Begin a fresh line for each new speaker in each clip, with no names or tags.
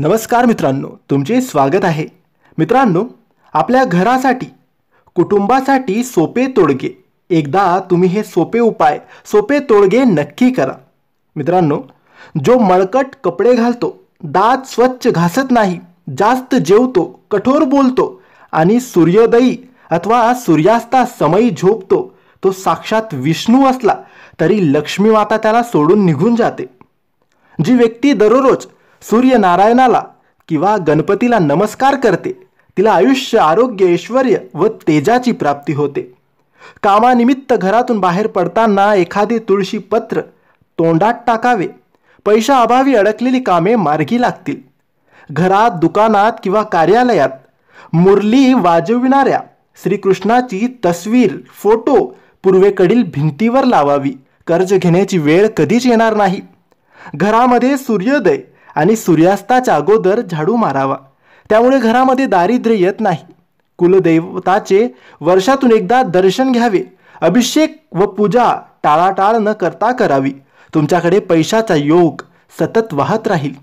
नमस्कार मित्रांनो तुमचे स्वागत आहे मित्रांनो आपल्या घरासाठी कुटुंबासाठी सोपे तोडगे एकदा तुम्ही हे सोपे उपाय सोपे तोडगे नक्की करा मित्रांनो जो मळकट कपडे घालतो दात स्वच्छ घासत नाही जास्त जेवतो कठोर बोलतो आणि सूर्योदयी अथवा सूर्यास्ता समयी झोपतो तो साक्षात विष्णू असला तरी लक्ष्मी माता त्याला सोडून निघून जाते जी व्यक्ती दररोज सूर्यनारायणाला किंवा गणपतीला नमस्कार करते तिला आयुष्य आरोग्य ऐश्वर व तेजाची प्राप्ती होते कामानिमित्त घरातून बाहेर पडताना एखादे तुळशी पत्र तोंडात टाकावे पैशाअभावी अडकलेली कामे मार्गी लागतील घरात दुकानात किंवा कार्यालयात मुरली वाजविणाऱ्या श्रीकृष्णाची तस्वीर फोटो पूर्वेकडील भिंतीवर लावावी कर्ज घेण्याची वेळ कधीच येणार नाही घरामध्ये सूर्योदय आणि सूर्यास्ताच्या अगोदर झाडू मारावा त्यामुळे घरामध्ये दारिद्र्य येत नाही कुलदैवताचे वर्षातून एकदा दर्शन घ्यावे अभिषेक व पूजा टाळाटाळ न करता करावी तुमच्याकडे पैशाचा योग सतत वाहत राहील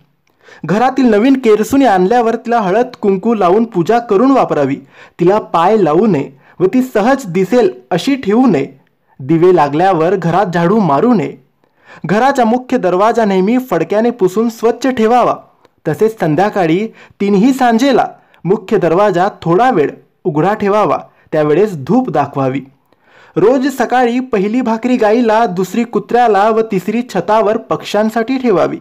घरातील नवीन केरसुनी आणल्यावर तिला हळद कुंकू लावून पूजा करून वापरावी तिला पाय लावू नये व ती सहज दिसेल अशी ठेवू नये दिवे लागल्यावर घरात झाडू मारू नये घराचा मुख्य दरवाजा नेहमी फडक्याने पुसून स्वच्छ ठेवावा तसेच संध्याकाळी तिन्ही सांजेला मुख्य दरवाजा थोडा वेळ उघडा ठेवावा त्यावेळेस धूप दाखवावी रोज सकाळी पहिली भाकरी गाईला दुसरी कुत्र्याला व तिसरी छतावर पक्ष्यांसाठी ठेवावी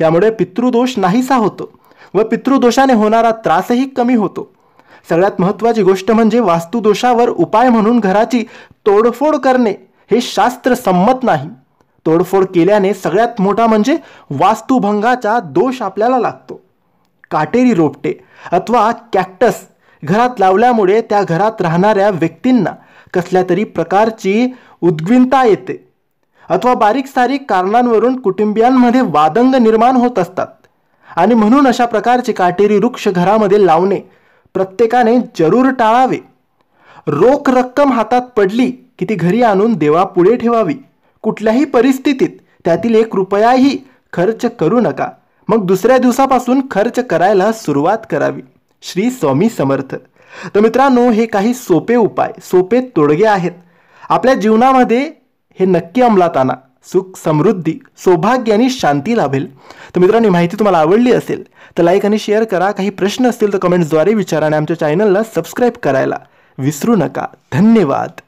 यामुळे पितृदोष नाहीसा होतो व पितृदोषाने होणारा त्रासही कमी होतो सगळ्यात महत्त्वाची गोष्ट म्हणजे वास्तुदोषावर उपाय म्हणून घराची तोडफोड करणे हे संमत नाही तोडफोड केल्याने सगळ्यात मोठा म्हणजे वास्तुभंगाचा दोष आपल्याला लागतो काटेरी रोपटे अथवा कॅक्टस घरात लावल्यामुळे त्या घरात राहणाऱ्या व्यक्तींना कसल्या तरी प्रकारची उद्विनता येते अथवा बारीक सारीक कारणांवरून कुटुंबियांमध्ये वादंग निर्माण होत असतात आणि म्हणून अशा प्रकारचे काटेरी वृक्ष घरामध्ये लावणे प्रत्येकाने जरूर टाळावे रोख रक्कम हातात पडली की ती घरी आणून देवापुढे ठेवावी कुठल्याही परिस्थितीत त्यातील एक रुपयाही खर्च करू नका मग दुसऱ्या दिवसापासून खर्च करायला सुरुवात करावी श्री स्वामी समर्थ तर मित्रांनो हे काही सोपे उपाय सोपे तोडगे आहेत आपल्या जीवनामध्ये हे नक्की अंमलात आणा सुख समृद्धी सौभाग्य आणि शांती लाभेल तर मित्रांनो माहिती तुम्हाला आवडली असेल तर लाईक आणि शेअर करा काही प्रश्न असतील तर कमेंट्सद्वारे विचारा आणि आमच्या चॅनलला सबस्क्राईब करायला विसरू नका धन्यवाद